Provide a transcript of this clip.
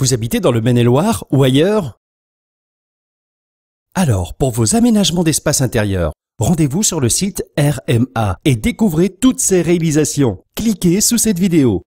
Vous habitez dans le Maine-et-Loire ou ailleurs Alors, pour vos aménagements d'espace intérieur, rendez-vous sur le site RMA et découvrez toutes ces réalisations. Cliquez sous cette vidéo.